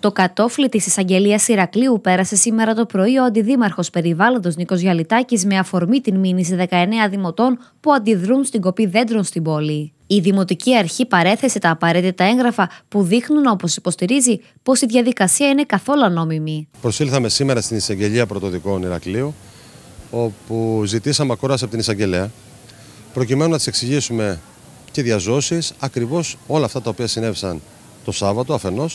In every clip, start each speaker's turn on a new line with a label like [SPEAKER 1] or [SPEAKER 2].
[SPEAKER 1] Το κατόφλι της εισαγγελίας Ηρακλείου πέρασε σήμερα το πρωί ο αντιδήμαρχος περιβάλλοντος Νίκος Γιαλιτάκης με αφορμή την μήνυση 19 δημοτών που αντιδρούν στην κοπή δέντρων στην πόλη. Η Δημοτική Αρχή παρέθεσε τα απαραίτητα έγγραφα που δείχνουν, όπως υποστηρίζει, πως η διαδικασία είναι καθόλου ανώμημη.
[SPEAKER 2] Προσήλθαμε σήμερα στην εισαγγελία Πρωτοδικών Ηρακλείου, όπου ζητήσαμε ακόραση από την εισαγγελέα, προκειμένου να της εξηγήσουμε και διαζώσεις ακριβώς όλα αυτά τα οποία συνέβησαν το Σάββατο αφενός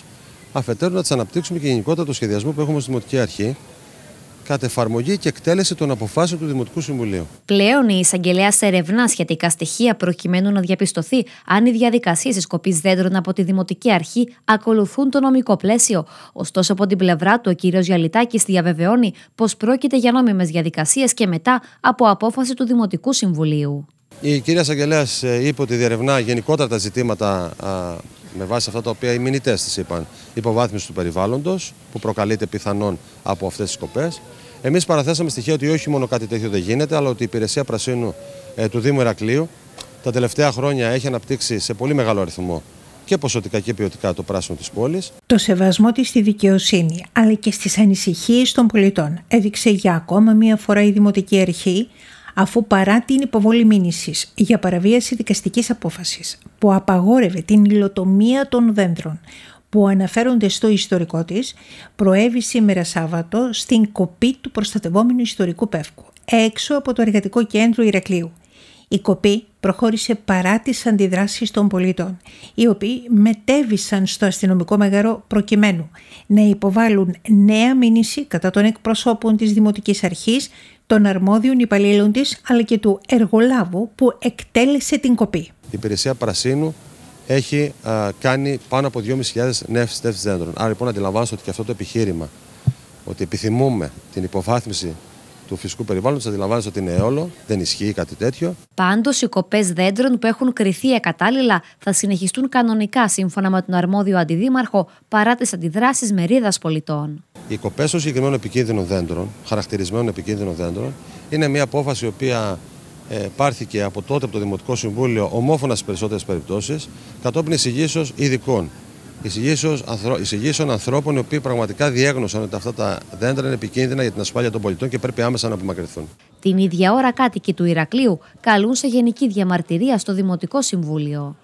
[SPEAKER 2] αφετέρου να τις αναπτύξουμε και γενικότερα το σχεδιασμό που έχουμε στη Δημοτική Αρχή κατ' εφαρμογή και εκτέλεση των αποφάσεων του Δημοτικού Συμβουλίου.
[SPEAKER 1] Πλέον η εισαγγελέα ερευνά σχετικά στοιχεία προκειμένου να διαπιστωθεί αν οι διαδικασίες τη δέντρων από τη Δημοτική Αρχή ακολουθούν το νομικό πλαίσιο. Ωστόσο, από την πλευρά του, ο κ. Γιαλιτάκης διαβεβαιώνει πως πρόκειται για νόμιμες διαδικασίες και μετά από απόφαση του Δημοτικού Συμβουλίου.
[SPEAKER 2] Η κυρία Σαγγελέα ε, είπε ότι διερευνά γενικότερα τα ζητήματα με βάση αυτά τα οποία οι μηνυτές της είπαν, υποβάθμιση του περιβάλλοντος που προκαλείται πιθανόν από αυτές τις σκοπές. Εμείς παραθέσαμε στοιχεία ότι όχι μόνο κάτι τέτοιο δεν γίνεται, αλλά ότι η υπηρεσία πρασίνου ε, του Δήμου Ερακλείου τα τελευταία χρόνια έχει αναπτύξει σε πολύ μεγάλο αριθμό και ποσοτικά και ποιοτικά το πράσινο της πόλης.
[SPEAKER 3] Το σεβασμό της στη δικαιοσύνη αλλά και στις ανησυχίες των πολιτών έδειξε για ακόμα μία φορά η Δημοτική Αρχή αφού παρά την υποβολή μήνυσης για παραβίαση δικαστικής απόφασης που απαγόρευε την υλοτομία των δέντρων που αναφέρονται στο ιστορικό της, προέβη σήμερα Σάββατο στην κοπή του προστατευόμενου ιστορικού πεύκου, έξω από το εργατικό κέντρο Ηρακλείου. Η κοπή προχώρησε παρά τις αντιδράσεις των πολίτων, οι οποίοι μετέβησαν στο αστυνομικό μεγαρό προκειμένου να υποβάλουν νέα μήνυση κατά των εκπροσώπων της Δημοτικής Αρχής των αρμόδιων υπαλλήλων της αλλά και του εργολάβου που εκτέλεσε την κοπή. Η
[SPEAKER 2] υπηρεσία Πρασίνου έχει κάνει πάνω από 2.500 νεύσεις δέντρων. Άρα λοιπόν αντιλαμβάνεστε ότι και αυτό το επιχείρημα ότι επιθυμούμε την υποβάθμιση του φυσικού περιβάλλοντος, αντιλαμβάνεστε ότι είναι αιώλο, δεν ισχύει κάτι τέτοιο.
[SPEAKER 1] Πάντως, οι κοπές δέντρων που έχουν κρυθεί ακατάλληλα θα συνεχιστούν κανονικά σύμφωνα με τον αρμόδιο αντιδήμαρχο παρά τις αντιδράσεις μερίδας πολιτών.
[SPEAKER 2] Οι κοπές των συγκεκριμένων επικίνδυνων δέντρων, χαρακτηρισμένων επικίνδυνων δέντρων, είναι μια απόφαση η οποία ε, πάρθηκε από τότε από το Δημοτικό Συμβούλιο ομόφωνα στις περισσότερες περιπτώσεις, κατόπιν εισηγήσεως ειδικών. Εισηγήσεων ανθρώπων οι οποίοι πραγματικά διέγνωσαν ότι αυτά τα δέντρα είναι επικίνδυνα για την ασφάλεια των πολιτών και πρέπει άμεσα να απομακρυνθούν.
[SPEAKER 1] Την ίδια ώρα, κάτοικοι του Ηρακλείου καλούν σε γενική διαμαρτυρία στο Δημοτικό Συμβούλιο.